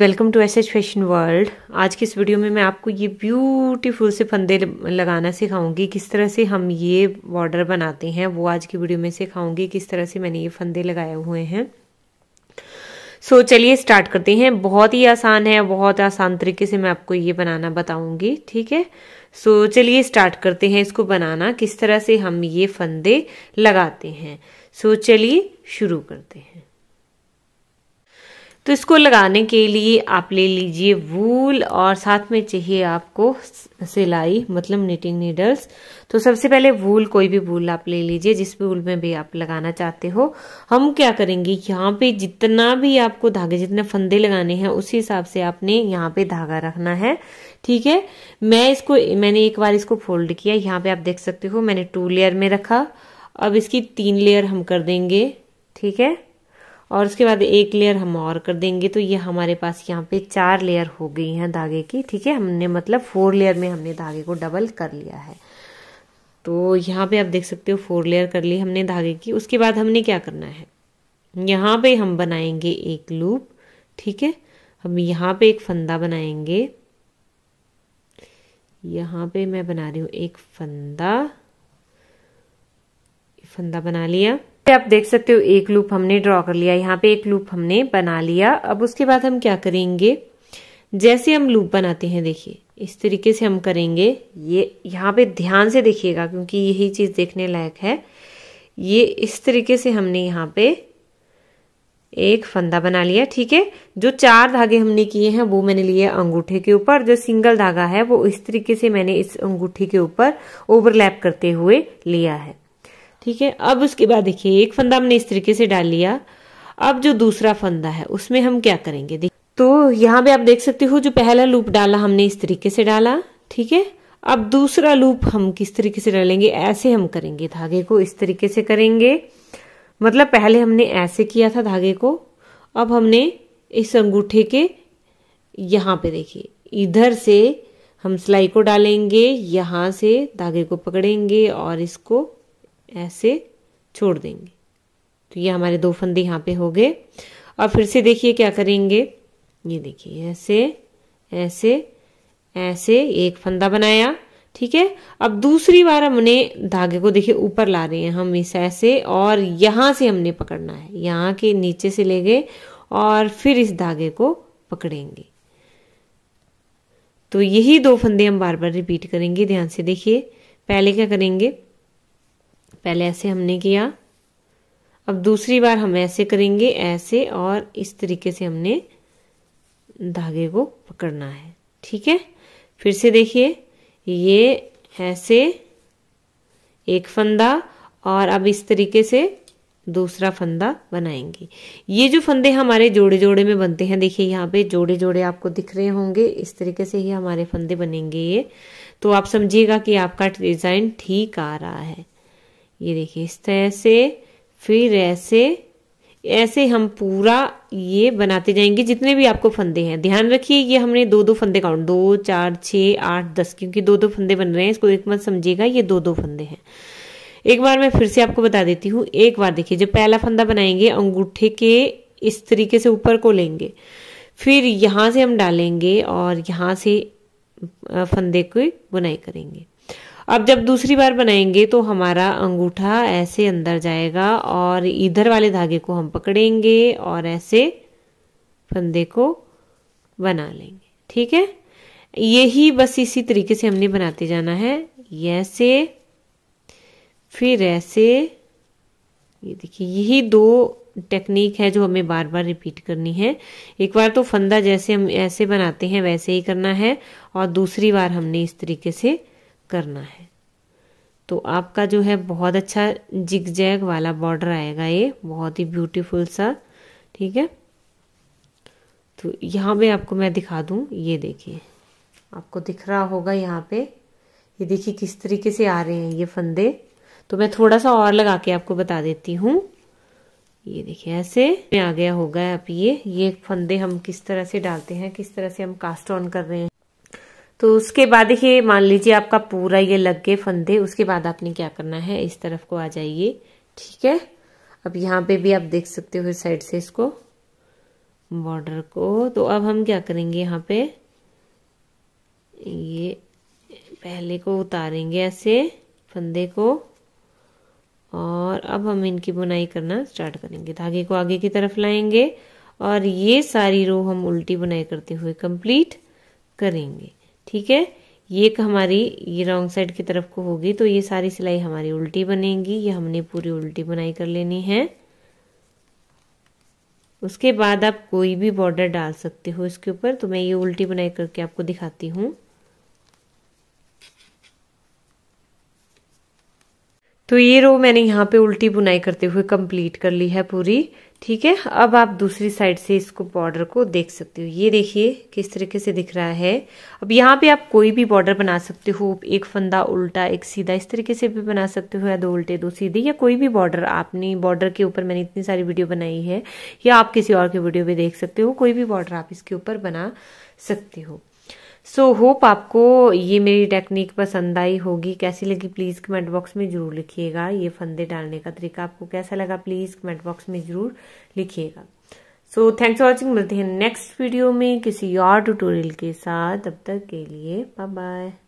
welcome to S H fashion world आज की इस वीडियो में मैं आपको ये ब्यूटीफुल से फंदे लगाना सिखाऊंगी किस तरह से हम ये बॉर्डर बनाते हैं वो आज की वीडियो में सिखाऊंगी किस तरह से मैंने ये फंदे लगाए हुए हैं सो so, चलिए स्टार्ट करते हैं बहुत ही आसान है बहुत आसान तरीके से मैं आपको ये बनाना बताऊंगी ठीक है सो so, चलिए स्टार्ट करते हैं इसको बनाना किस तरह से हम ये फंदे लगाते हैं सो so, चलिए शुरू करते हैं तो इसको लगाने के लिए आप ले लीजिए वूल और साथ में चाहिए आपको सिलाई मतलब निटिंग नीडल्स तो सबसे पहले वूल कोई भी वूल आप ले लीजिए जिस भी वूल में भी आप लगाना चाहते हो हम क्या करेंगे यहाँ पे जितना भी आपको धागे जितने फंदे लगाने हैं उसी हिसाब से आपने यहाँ पे धागा रखना है ठीक है मैं इसको मैंने एक बार इसको फोल्ड किया यहाँ पे आप देख सकते हो मैंने टू लेयर में रखा अब इसकी तीन लेयर हम कर देंगे ठीक है और उसके बाद एक लेयर हम और कर देंगे तो ये हमारे पास यहाँ पे चार लेयर हो गई हैं धागे की ठीक है हमने मतलब फोर लेयर में हमने धागे को डबल कर लिया है तो यहाँ पे आप देख सकते हो फोर लेयर कर ली हमने धागे की उसके बाद हमने क्या करना है यहाँ पे हम बनाएंगे एक लूप ठीक है हम यहाँ पे एक फंदा बनाएंगे यहाँ पे मैं बना रही हूँ एक फंदा फंदा बना लिया आप देख सकते हो एक लूप हमने ड्रॉ कर लिया यहाँ पे एक लूप हमने बना लिया अब उसके बाद हम क्या करेंगे जैसे हम लूप बनाते हैं देखिए इस तरीके से हम करेंगे ये यहाँ पे ध्यान से देखिएगा क्योंकि यही चीज़ देखने लायक है ये इस तरीके से हमने यहाँ पे एक फंदा बना लिया ठीक है जो चार धागे हमने किए हैं वो मैंने लिए अंगूठे के ऊपर जो सिंगल धागा है वो इस तरीके से मैंने इस अंगूठे के ऊपर ओवरलैप करते हुए लिया है ठीक है अब उसके बाद देखिए एक फंदा हमने इस तरीके से डाल लिया अब जो दूसरा फंदा है उसमें हम क्या करेंगे तो यहाँ पे आप देख सकते हो जो पहला लूप डाला हमने इस तरीके से डाला ठीक है अब दूसरा लूप हम किस तरीके से डालेंगे ऐसे हम करेंगे धागे को इस तरीके से करेंगे मतलब पहले हमने ऐसे किया था धागे को अब हमने इस अंगूठे के यहाँ पे देखिए इधर से हम सिलाई को डालेंगे यहाँ से धागे को पकड़ेंगे और इसको ऐसे छोड़ देंगे तो ये हमारे दो फंदे यहाँ पे हो गए और फिर से देखिए क्या करेंगे ये देखिए ऐसे ऐसे ऐसे एक फंदा बनाया ठीक है अब दूसरी बार हमने धागे को देखिए ऊपर ला रहे हैं हम इस ऐसे और यहां से हमने पकड़ना है यहाँ के नीचे से ले गए और फिर इस धागे को पकड़ेंगे तो यही दो फंदे हम बार बार रिपीट करेंगे ध्यान से देखिए पहले क्या करेंगे पहले ऐसे हमने किया अब दूसरी बार हम ऐसे करेंगे ऐसे और इस तरीके से हमने धागे को पकड़ना है ठीक है फिर से देखिए ये ऐसे एक फंदा और अब इस तरीके से दूसरा फंदा बनाएंगे ये जो फंदे हमारे जोड़े जोड़े में बनते हैं देखिए यहाँ पे जोड़े जोड़े आपको दिख रहे होंगे इस तरीके से ही हमारे फंदे बनेंगे ये तो आप समझिएगा कि आपका डिज़ाइन ठीक आ रहा है ये देखिए इस तरह से फिर ऐसे ऐसे हम पूरा ये बनाते जाएंगे जितने भी आपको फंदे हैं ध्यान रखिए ये हमने दो दो फंदे काउंट दो चार छ आठ दस क्योंकि दो दो फंदे बन रहे हैं इसको एक मत समझिएगा ये दो दो फंदे हैं एक बार मैं फिर से आपको बता देती हूँ एक बार देखिए जब पहला फंदा बनाएंगे अंगूठे के इस तरीके से ऊपर को लेंगे फिर यहां से हम डालेंगे और यहां से फंदे की बुनाई करेंगे अब जब दूसरी बार बनाएंगे तो हमारा अंगूठा ऐसे अंदर जाएगा और इधर वाले धागे को हम पकड़ेंगे और ऐसे फंदे को बना लेंगे ठीक है यही बस इसी तरीके से हमने बनाते जाना है ऐसे फिर ऐसे ये देखिए यही दो टेक्निक है जो हमें बार बार रिपीट करनी है एक बार तो फंदा जैसे हम ऐसे बनाते हैं वैसे ही करना है और दूसरी बार हमने इस तरीके से करना है तो आपका जो है बहुत अच्छा जिग जैग वाला बॉर्डर आएगा ये बहुत ही ब्यूटीफुल सा ठीक है तो यहाँ पे आपको मैं दिखा दूँ ये देखिए आपको दिख रहा होगा यहाँ पे ये देखिए किस तरीके से आ रहे हैं ये फंदे तो मैं थोड़ा सा और लगा के आपको बता देती हूँ ये देखिए ऐसे में आ गया होगा आप ये ये फंदे हम किस तरह से डालते हैं किस तरह से हम कास्ट ऑन कर रहे हैं तो उसके बाद देखिए मान लीजिए आपका पूरा ये लग गए फंदे उसके बाद आपने क्या करना है इस तरफ को आ जाइए ठीक है अब यहाँ पे भी आप देख सकते हो साइड से इसको बॉर्डर को तो अब हम क्या करेंगे यहाँ पे ये पहले को उतारेंगे ऐसे फंदे को और अब हम इनकी बुनाई करना स्टार्ट करेंगे धागे को आगे की तरफ लाएंगे और ये सारी रो हम उल्टी बुनाई करते हुए कंप्लीट करेंगे ठीक है ये हमारी ये रॉन्ग साइड की तरफ को होगी तो ये सारी सिलाई हमारी उल्टी बनेगी ये हमने पूरी उल्टी बुनाई कर लेनी है उसके बाद आप कोई भी बॉर्डर डाल सकते हो इसके ऊपर तो मैं ये उल्टी बुनाई करके आपको दिखाती हूँ तो ये रो मैंने यहाँ पे उल्टी बुनाई करते हुए कंप्लीट कर ली है पूरी ठीक है अब आप दूसरी साइड से इसको बॉर्डर को देख सकते हो ये देखिए किस तरीके से दिख रहा है अब यहाँ पे आप कोई भी बॉर्डर बना सकते हो एक फंदा उल्टा एक सीधा इस तरीके से भी बना सकते हो या दो उल्टे दो सीधे या कोई भी बॉर्डर आपने बॉर्डर के ऊपर मैंने इतनी सारी वीडियो बनाई है या आप किसी और की वीडियो भी देख सकते हो कोई भी बॉर्डर आप इसके ऊपर बना सकते हो सो so, होप आपको ये मेरी टेक्निक पसंद आई होगी कैसी लगी प्लीज़ कमेंट बॉक्स में ज़रूर लिखिएगा ये फंदे डालने का तरीका आपको कैसा लगा प्लीज़ कमेंट बॉक्स में ज़रूर लिखिएगा सो थैंक्स फॉर वॉचिंग मिलते हैं नेक्स्ट वीडियो में किसी और ट्यूटोरियल के साथ अब तक के लिए बाय बाय